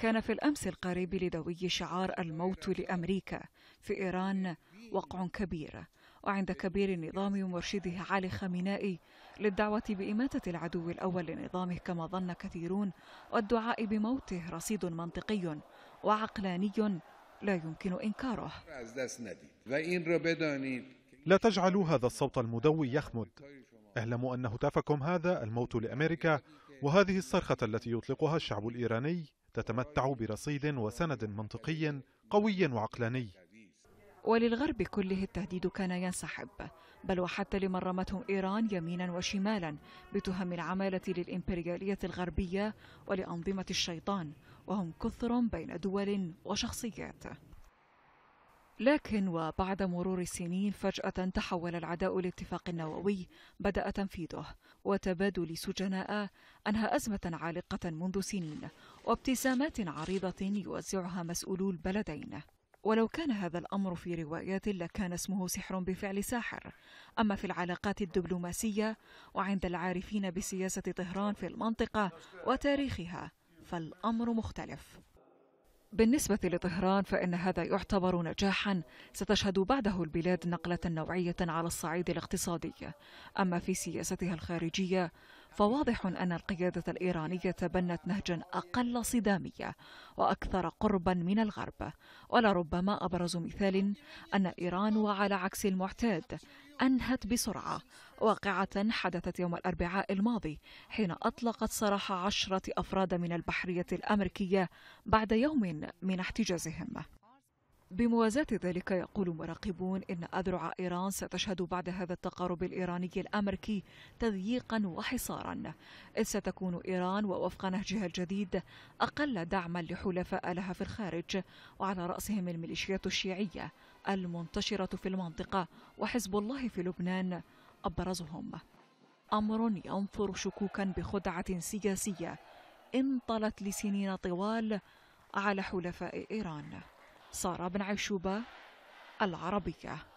كان في الأمس القريب لدوي شعار الموت لأمريكا في إيران وقع كبير وعند كبير النظام ومرشده علي خامنائي للدعوة بإماتة العدو الأول لنظامه كما ظن كثيرون والدعاء بموته رصيد منطقي وعقلاني لا يمكن إنكاره لا تجعلوا هذا الصوت المدوي يخمد اعلموا أن هتافكم هذا الموت لأمريكا وهذه الصرخة التي يطلقها الشعب الإيراني تتمتع برصيد وسند منطقي قوي وعقلاني وللغرب كله التهديد كان ينسحب بل وحتى لمن رمتهم إيران يمينا وشمالا بتهم العمالة للإمبريالية الغربية ولأنظمة الشيطان وهم كثر بين دول وشخصيات لكن وبعد مرور السنين فجأة تحول العداء لاتفاق نووي بدأ تنفيذه وتبادل سجناء أنهى أزمة عالقة منذ سنين وابتسامات عريضة يوزعها مسؤولو البلدين ولو كان هذا الأمر في روايات لكان اسمه سحر بفعل ساحر أما في العلاقات الدبلوماسية وعند العارفين بسياسة طهران في المنطقة وتاريخها فالأمر مختلف بالنسبة لطهران فإن هذا يعتبر نجاحا ستشهد بعده البلاد نقلة نوعية على الصعيد الاقتصادي أما في سياستها الخارجية فواضح أن القيادة الإيرانية تبنت نهجا أقل صدامية وأكثر قربا من الغرب ولربما أبرز مثال أن إيران وعلى عكس المعتاد أنهت بسرعة واقعة حدثت يوم الأربعاء الماضي حين أطلقت سراح عشرة أفراد من البحرية الأمريكية بعد يوم من احتجازهم بموازاة ذلك يقول مراقبون إن أذرع إيران ستشهد بعد هذا التقارب الإيراني الأمريكي تضييقا وحصارا إذ ستكون إيران ووفق نهجها الجديد أقل دعما لحلفاء لها في الخارج وعلى رأسهم الميليشيات الشيعية المنتشرة في المنطقة وحزب الله في لبنان أبرزهم أمر ينفر شكوكا بخدعة سياسية انطلت لسنين طوال على حلفاء إيران سارة بن عيشوبة العربية